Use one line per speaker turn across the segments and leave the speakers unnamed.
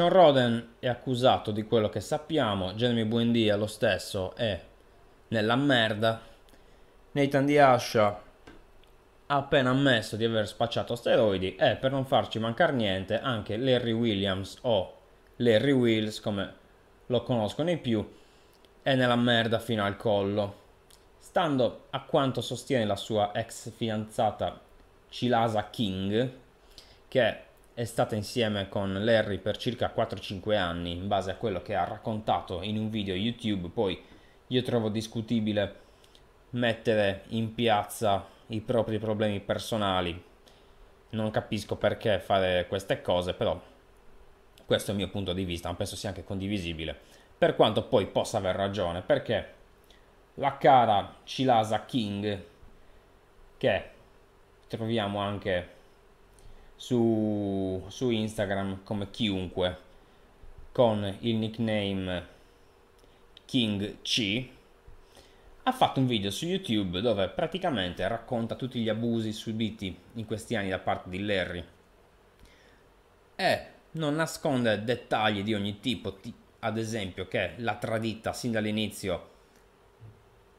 Sean Roden è accusato di quello che sappiamo, Jeremy Buendia lo stesso è nella merda, Nathan Diascia ha appena ammesso di aver spacciato steroidi e per non farci mancare niente anche Larry Williams o Larry Wills come lo conoscono i più è nella merda fino al collo. Stando a quanto sostiene la sua ex fidanzata Cilasa King, che è stata insieme con Larry per circa 4-5 anni, in base a quello che ha raccontato in un video YouTube, poi io trovo discutibile mettere in piazza i propri problemi personali. Non capisco perché fare queste cose, però questo è il mio punto di vista, ma penso sia anche condivisibile. Per quanto poi possa aver ragione, perché la cara Cilasa King, che troviamo anche su, su Instagram come chiunque con il nickname King C ha fatto un video su YouTube dove praticamente racconta tutti gli abusi subiti in questi anni da parte di Larry e non nasconde dettagli di ogni tipo, ad esempio che l'ha tradita sin dall'inizio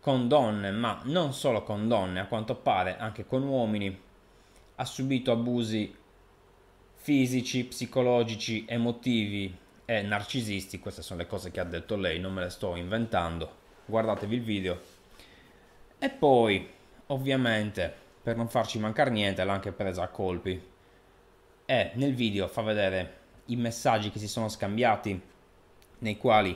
con donne, ma non solo con donne, a quanto pare anche con uomini, ha subito abusi fisici, psicologici, emotivi e narcisisti, queste sono le cose che ha detto lei, non me le sto inventando, guardatevi il video. E poi, ovviamente, per non farci mancare niente, l'ha anche presa a colpi. E nel video fa vedere i messaggi che si sono scambiati, nei quali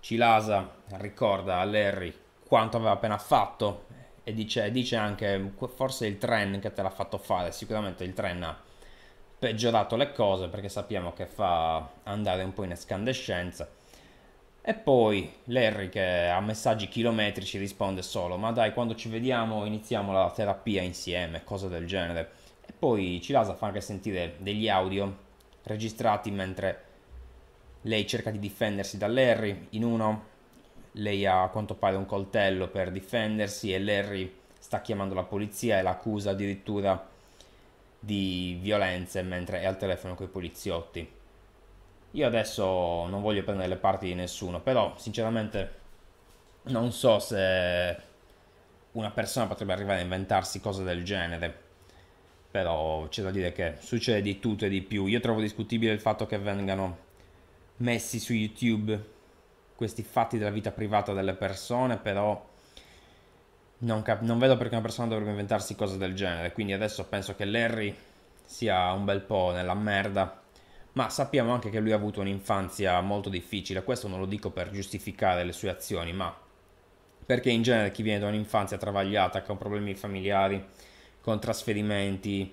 Cilasa ricorda a Larry quanto aveva appena fatto e dice, dice anche forse il tren che te l'ha fatto fare, sicuramente il tren ha peggiorato le cose perché sappiamo che fa andare un po' in escandescenza. E poi Larry che a messaggi chilometrici risponde solo ma dai quando ci vediamo iniziamo la terapia insieme, cose del genere. E poi Cilasa fa anche sentire degli audio registrati mentre lei cerca di difendersi da Larry. In uno lei ha a quanto pare un coltello per difendersi e Larry sta chiamando la polizia e l'accusa addirittura di violenze mentre è al telefono con i poliziotti. Io adesso non voglio prendere le parti di nessuno, però sinceramente non so se una persona potrebbe arrivare a inventarsi cose del genere. Però c'è da dire che succede di tutto e di più. Io trovo discutibile il fatto che vengano messi su YouTube questi fatti della vita privata delle persone, però non, cap- non, vedo perché una persona dovrebbe inventarsi cose del genere. Quindi adesso penso che Larry sia un bel po' nella merda. Ma sappiamo anche che lui ha avuto un'infanzia molto difficile. Questo non lo dico per giustificare le sue azioni, ma perché in genere chi viene da un'infanzia travagliata, con problemi familiari, con trasferimenti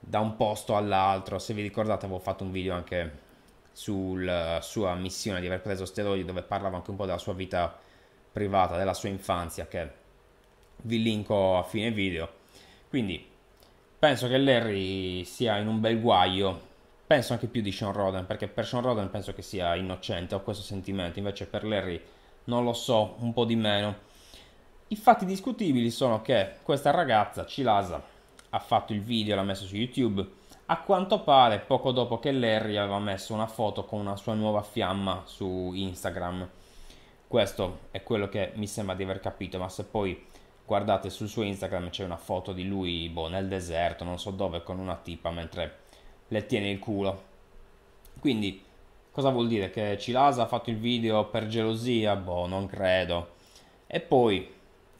da un posto all'altro. Se vi ricordate, avevo fatto un video anche sulla eh, sua missione di aver preso steroidi, dove parlavo anche un po' della sua vita privata, della sua infanzia, che vi linko a fine video. Quindi penso che Larry sia in un bel guaio, penso anche più di Sean Roden, perché per Sean Roden penso che sia innocente, ho questo sentimento, invece per Larry non lo so, un po' di meno. I fatti discutibili sono che questa ragazza, Cilasa, ha fatto il video, l'ha messo su YouTube, a quanto pare poco dopo che Larry aveva messo una foto con una sua nuova fiamma su Instagram. Questo è quello che mi sembra di aver capito, ma se poi guardate sul suo Instagram c'è una foto di lui boh, nel deserto, non so dove, con una tipa mentre le tiene il culo. Quindi cosa vuol dire? Che Cilasa ha fatto il video per gelosia? Boh, non credo. E poi,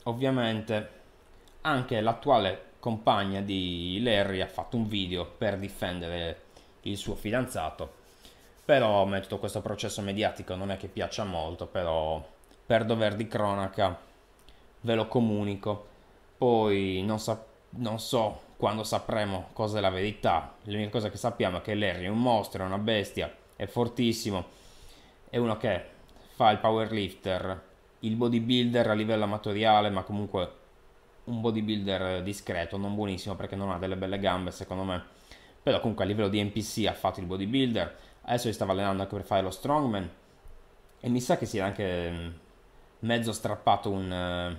ovviamente, anche l'attuale compagna di Larry ha fatto un video per difendere il suo fidanzato. Però a me tutto questo processo mediatico non è che piaccia molto, però per dover di cronaca ve lo comunico. Poi non, sa- non so quando sapremo cosa è la verità. L'unica cosa che sappiamo è che Larry è un mostro, è una bestia, è fortissimo. È uno che fa il powerlifter, il bodybuilder a livello amatoriale, ma comunque un bodybuilder discreto, non buonissimo perché non ha delle belle gambe secondo me. Però comunque a livello di NPC ha fatto il bodybuilder, adesso si stava allenando anche per fare lo strongman e mi sa che si è anche mm, mezzo strappato un eh,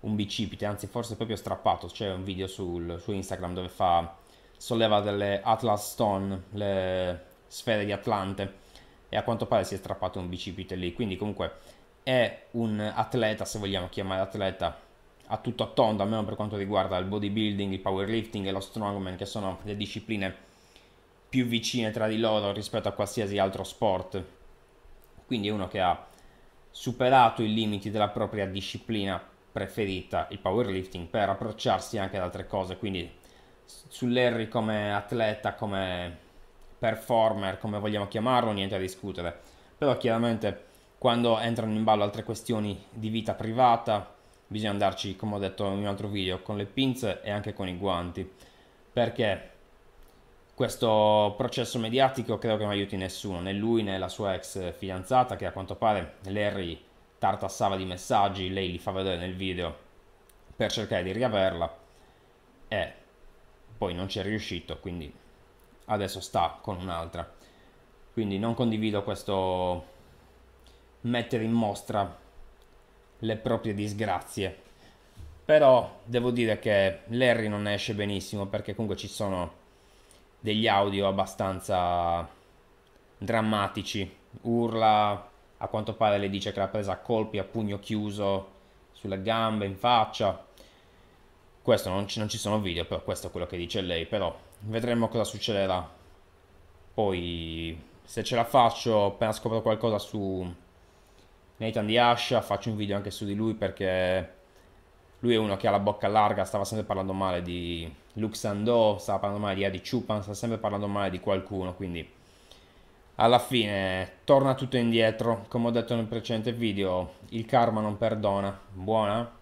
un bicipite, anzi forse proprio strappato, c'è un video sul, su Instagram dove fa solleva delle Atlas Stone, le sfere di Atlante e a quanto pare si è strappato un bicipite lì, quindi comunque è un atleta, se vogliamo chiamare atleta, a tutto tondo, almeno per quanto riguarda il bodybuilding, il powerlifting e lo strongman, che sono le discipline più vicine tra di loro rispetto a qualsiasi altro sport. Quindi è uno che ha superato i limiti della propria disciplina preferita, il powerlifting, per approcciarsi anche ad altre cose, quindi sull'Harry come atleta, come performer, come vogliamo chiamarlo, niente a discutere. Però chiaramente quando entrano in ballo altre questioni di vita privata, bisogna andarci, come ho detto in un altro video, con le pinze e anche con i guanti, perché questo processo mediatico credo che non aiuti nessuno, né lui né la sua ex fidanzata, che a quanto pare Larry tartassava di messaggi, lei li fa vedere nel video per cercare di riaverla e poi non ci è riuscito, quindi adesso sta con un'altra. Quindi non condivido questo mettere in mostra le proprie disgrazie. Però devo dire che Larry non ne esce benissimo perché comunque ci sono degli audio abbastanza drammatici. Urla a quanto pare le dice che l'ha presa a colpi a pugno chiuso sulle gambe, in faccia. Questo non ci, non ci sono video, però questo è quello che dice lei, però vedremo cosa succederà. Poi se ce la faccio, appena scopro qualcosa su Nathan di Asha, faccio un video anche su di lui perché lui è uno che ha la bocca larga, stava sempre parlando male di Luke Sando, stava parlando male di Adi Chupan, stava sempre parlando male di qualcuno, quindi alla fine torna tutto indietro, come ho detto nel precedente video, il karma non perdona. Buona?